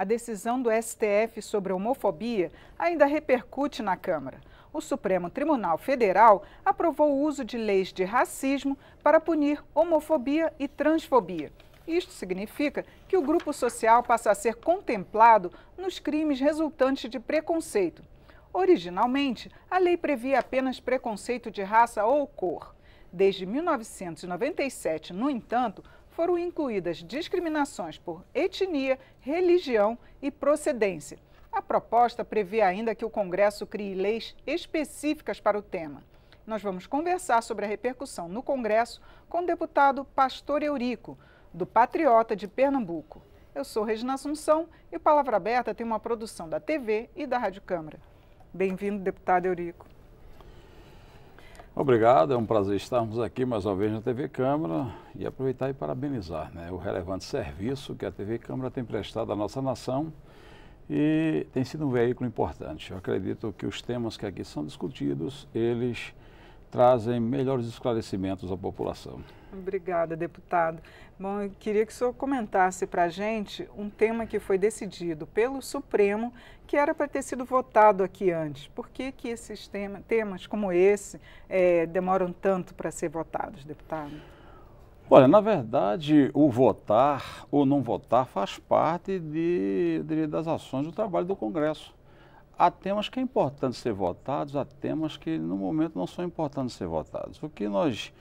a decisão do STF sobre a homofobia ainda repercute na Câmara. O Supremo Tribunal Federal aprovou o uso de leis de racismo para punir homofobia e transfobia. Isto significa que o grupo social passa a ser contemplado nos crimes resultantes de preconceito. Originalmente, a lei previa apenas preconceito de raça ou cor. Desde 1997, no entanto, foram incluídas discriminações por etnia, religião e procedência. A proposta prevê ainda que o Congresso crie leis específicas para o tema. Nós vamos conversar sobre a repercussão no Congresso com o deputado Pastor Eurico, do Patriota de Pernambuco. Eu sou Regina Assunção e o Palavra Aberta tem uma produção da TV e da Rádio Câmara. Bem-vindo, deputado Eurico. Obrigado, é um prazer estarmos aqui mais uma vez na TV Câmara e aproveitar e parabenizar né, o relevante serviço que a TV Câmara tem prestado à nossa nação e tem sido um veículo importante. Eu acredito que os temas que aqui são discutidos, eles trazem melhores esclarecimentos à população. Obrigada, deputado. Bom, eu queria que o senhor comentasse para a gente um tema que foi decidido pelo Supremo, que era para ter sido votado aqui antes. Por que, que esses tema, temas como esse é, demoram tanto para ser votados, deputado? Olha, na verdade, o votar ou não votar faz parte de, de das ações do trabalho do Congresso há temas que é importante ser votados, há temas que no momento não são importantes ser votados. O que nós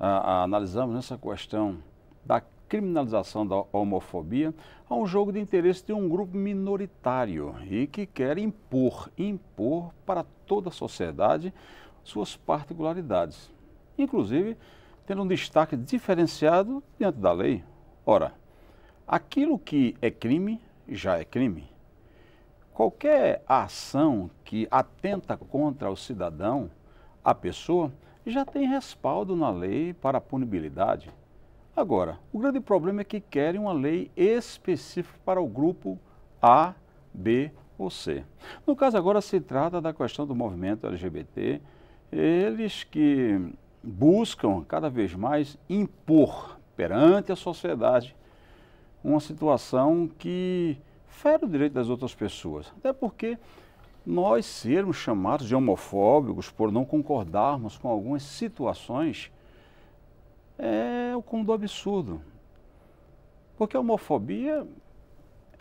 ah, ah, analisamos nessa questão da criminalização da homofobia é um jogo de interesse de um grupo minoritário e que quer impor, impor para toda a sociedade suas particularidades, inclusive tendo um destaque diferenciado diante da lei. Ora, aquilo que é crime já é crime qualquer ação que atenta contra o cidadão, a pessoa, já tem respaldo na lei para a punibilidade. Agora, o grande problema é que querem uma lei específica para o grupo A, B ou C. No caso agora se trata da questão do movimento LGBT, eles que buscam cada vez mais impor perante a sociedade uma situação que fere o direito das outras pessoas. Até porque nós sermos chamados de homofóbicos por não concordarmos com algumas situações é o como do absurdo. Porque a homofobia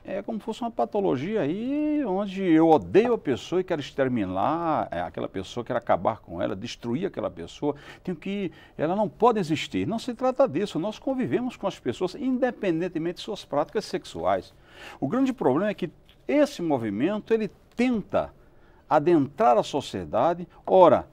é como se fosse uma patologia aí onde eu odeio a pessoa e quero exterminar é, aquela pessoa, quero acabar com ela, destruir aquela pessoa. Tenho que. Ela não pode existir. Não se trata disso. Nós convivemos com as pessoas independentemente de suas práticas sexuais. O grande problema é que esse movimento ele tenta adentrar a sociedade, ora,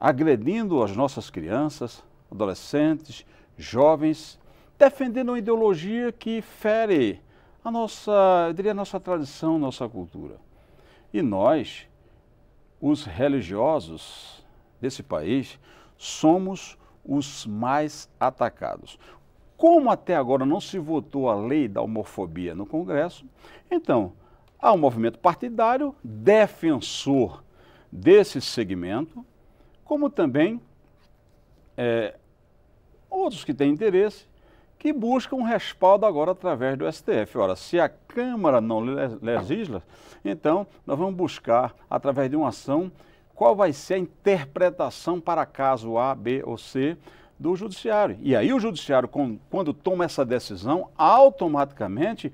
agredindo as nossas crianças, adolescentes, jovens, defendendo uma ideologia que fere a nossa, eu diria, a nossa tradição, nossa cultura. E nós, os religiosos desse país, somos os mais atacados. Como até agora não se votou a lei da homofobia no Congresso, então há um movimento partidário defensor desse segmento, como também é, outros que têm interesse que busca um respaldo agora através do STF. Ora, se a Câmara não legisla, então nós vamos buscar, através de uma ação, qual vai ser a interpretação para caso A, B ou C do Judiciário. E aí o Judiciário, quando toma essa decisão, automaticamente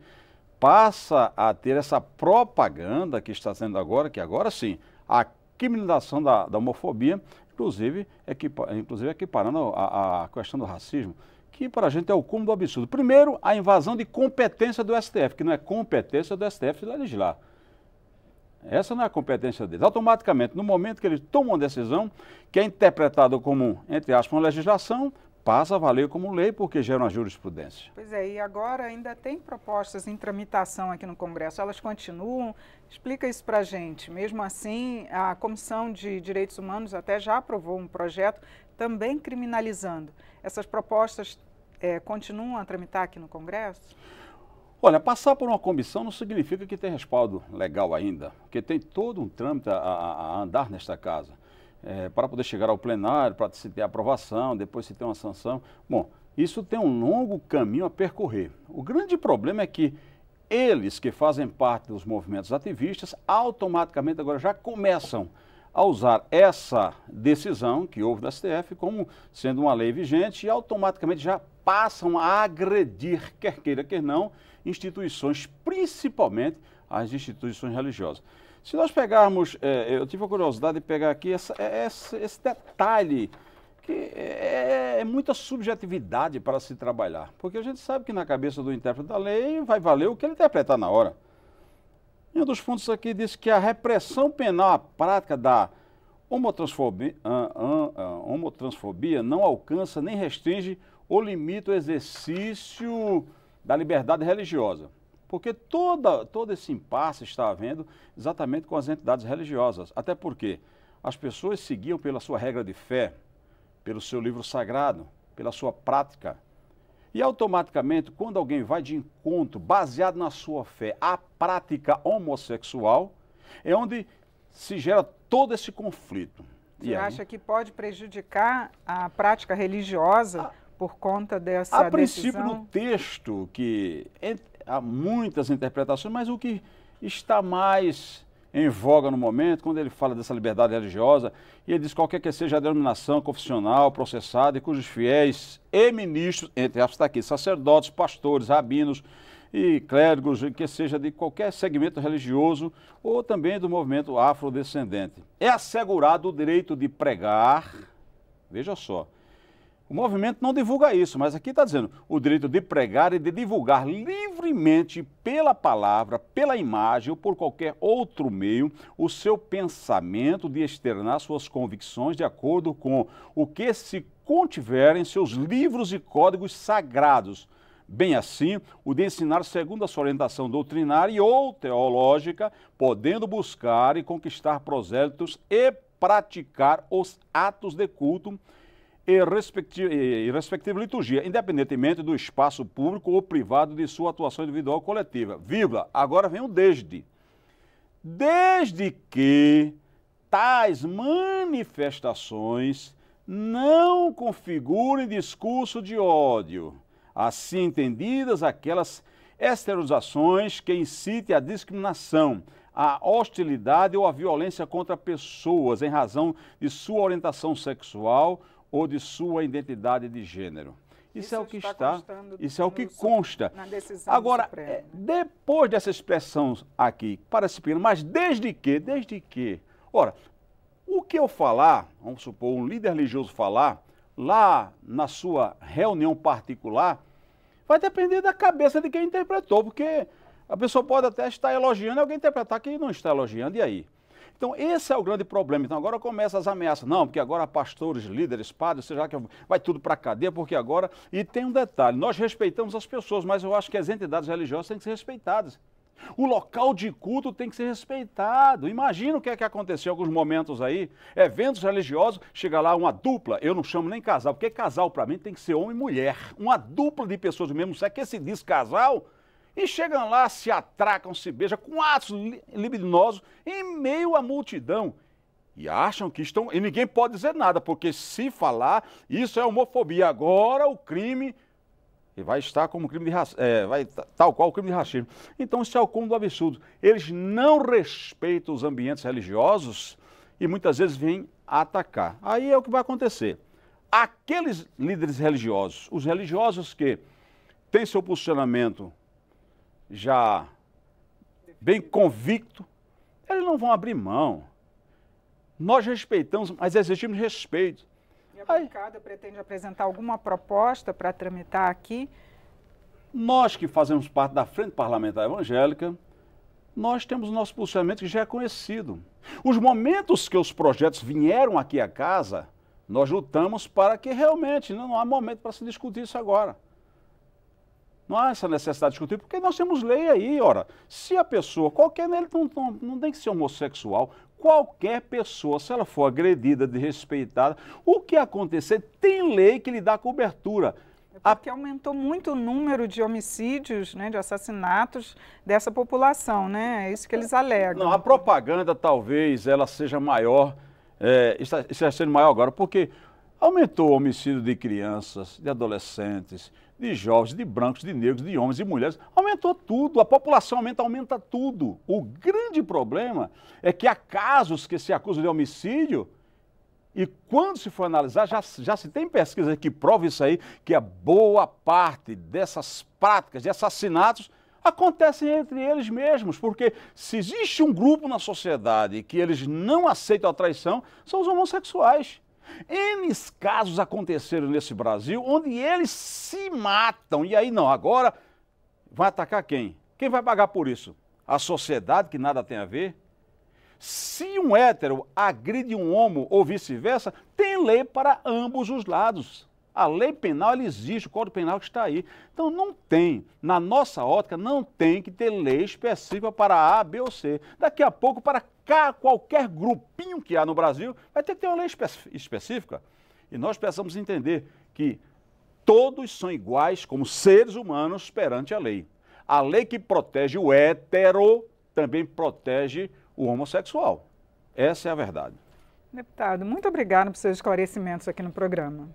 passa a ter essa propaganda que está sendo agora, que agora sim, a criminalização da, da homofobia, inclusive, equipa, inclusive equiparando a, a questão do racismo que para a gente é o cúmulo do absurdo. Primeiro, a invasão de competência do STF, que não é competência do STF legislar. Essa não é a competência deles. Automaticamente, no momento que eles tomam uma decisão, que é interpretada como, entre aspas, uma legislação, passa a valer como lei, porque gera uma jurisprudência. Pois é, e agora ainda tem propostas em tramitação aqui no Congresso, elas continuam. Explica isso para a gente. Mesmo assim, a Comissão de Direitos Humanos até já aprovou um projeto também criminalizando. Essas propostas é, continuam a tramitar aqui no Congresso? Olha, passar por uma comissão não significa que tem respaldo legal ainda, porque tem todo um trâmite a, a andar nesta casa. É, para poder chegar ao plenário, para se ter aprovação, depois se ter uma sanção. Bom, isso tem um longo caminho a percorrer. O grande problema é que eles que fazem parte dos movimentos ativistas automaticamente agora já começam a usar essa decisão que houve da STF como sendo uma lei vigente e automaticamente já passam a agredir, quer queira, quer não, instituições, principalmente as instituições religiosas. Se nós pegarmos, é, eu tive a curiosidade de pegar aqui essa, é, essa, esse detalhe, que é, é, muita subjetividade para se trabalhar, porque a gente sabe que na cabeça do intérprete da lei vai valer o que ele interpretar na hora. E um dos pontos aqui diz que a repressão penal à prática da homotransfobia, homotransfobia não alcança nem restringe ou limita o exercício da liberdade religiosa. Porque toda, todo esse impasse está havendo exatamente com as entidades religiosas. Até porque as pessoas seguiam pela sua regra de fé, pelo seu livro sagrado, pela sua prática. E automaticamente, quando alguém vai de encontro, baseado na sua fé, à prática homossexual, é onde se gera todo esse conflito. Você e acha que pode prejudicar a prática religiosa? Ah, por conta dessa A princípio, decisão? no texto, que há muitas interpretações, mas o que está mais em voga no momento, quando ele fala dessa liberdade religiosa, e ele diz qualquer que seja a denominação confessional processada e cujos fiéis e ministros, entre aspas está aqui, sacerdotes, pastores, rabinos e clérigos, que seja de qualquer segmento religioso ou também do movimento afrodescendente. É assegurado o direito de pregar, veja só, o movimento não divulga isso, mas aqui está dizendo o direito de pregar e de divulgar livremente pela palavra, pela imagem ou por qualquer outro meio o seu pensamento, de externar suas convicções de acordo com o que se contiver em seus livros e códigos sagrados. Bem assim, o de ensinar segundo a sua orientação doutrinária ou teológica, podendo buscar e conquistar prosélitos e praticar os atos de culto e respectiva, liturgia, independentemente do espaço público ou privado de sua atuação individual ou coletiva. Vírgula. Agora vem o desde. Desde que tais manifestações não configurem discurso de ódio, assim entendidas aquelas esterilizações que incitem à discriminação, à hostilidade ou à violência contra pessoas em razão de sua orientação sexual ou de sua identidade de gênero. Isso, isso é o que está, isso é o que no, consta. Agora, é, depois dessa expressão aqui, parece pequeno, mas desde que, desde que, ora, o que eu falar, vamos supor, um líder religioso falar, lá na sua reunião particular, vai depender da cabeça de quem interpretou, porque a pessoa pode até estar elogiando e alguém interpretar que não está elogiando, e aí? Então, esse é o grande problema. Então, agora começam as ameaças. Não, porque agora pastores, líderes, padres, seja que vai tudo para a cadeia, porque agora. E tem um detalhe: nós respeitamos as pessoas, mas eu acho que as entidades religiosas têm que ser respeitadas. O local de culto tem que ser respeitado. Imagina o que é que aconteceu em alguns momentos aí. Eventos religiosos, chega lá uma dupla, eu não chamo nem casal, porque casal para mim tem que ser homem e mulher. Uma dupla de pessoas do mesmo sexo que se diz casal, e chegam lá, se atracam, se beijam com atos libidinosos em meio à multidão. E acham que estão. E ninguém pode dizer nada, porque se falar, isso é homofobia. Agora o crime vai estar como crime de é, vai tal qual o crime de racismo. Então isso é o cúmulo do absurdo. Eles não respeitam os ambientes religiosos e muitas vezes vêm atacar. Aí é o que vai acontecer. Aqueles líderes religiosos, os religiosos que têm seu posicionamento já bem convicto, eles não vão abrir mão. Nós respeitamos, mas exigimos respeito. E a bancada Aí, pretende apresentar alguma proposta para tramitar aqui? Nós que fazemos parte da Frente Parlamentar Evangélica, nós temos o nosso posicionamento que já é conhecido. Os momentos que os projetos vieram aqui à casa, nós lutamos para que realmente não, não há momento para se discutir isso agora. Não há essa necessidade de discutir, porque nós temos lei aí, ora. Se a pessoa, qualquer, né, não, não, não tem que ser homossexual, qualquer pessoa, se ela for agredida, desrespeitada, o que acontecer, tem lei que lhe dá cobertura. É porque aumentou muito o número de homicídios, né, de assassinatos dessa população, né? É isso que eles alegam. Não, a propaganda talvez ela seja maior, é, está, está sendo maior agora, porque Aumentou o homicídio de crianças, de adolescentes, de jovens, de brancos, de negros, de homens e mulheres. Aumentou tudo. A população aumenta, aumenta tudo. O grande problema é que há casos que se acusam de homicídio e quando se for analisar, já, já se tem pesquisa que prova isso aí, que a boa parte dessas práticas de assassinatos acontecem entre eles mesmos, porque se existe um grupo na sociedade que eles não aceitam a traição, são os homossexuais. N casos aconteceram nesse Brasil onde eles se matam. E aí não, agora vai atacar quem? Quem vai pagar por isso? A sociedade que nada tem a ver? Se um hétero agride um homo ou vice-versa, tem lei para ambos os lados. A lei penal ela existe, o Código Penal está aí. Então não tem, na nossa ótica, não tem que ter lei específica para A, B ou C. Daqui a pouco, para cá, qualquer grupinho que há no Brasil, vai ter que ter uma lei específica. E nós precisamos entender que todos são iguais como seres humanos perante a lei. A lei que protege o hétero também protege o homossexual. Essa é a verdade. Deputado, muito obrigado por seus esclarecimentos aqui no programa.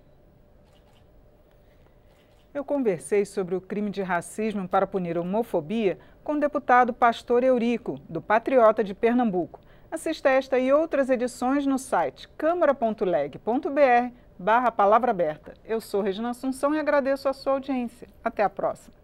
Eu conversei sobre o crime de racismo para punir a homofobia com o deputado Pastor Eurico, do Patriota de Pernambuco. Assista esta e outras edições no site câmara.leg.br barra palavra aberta. Eu sou Regina Assunção e agradeço a sua audiência. Até a próxima.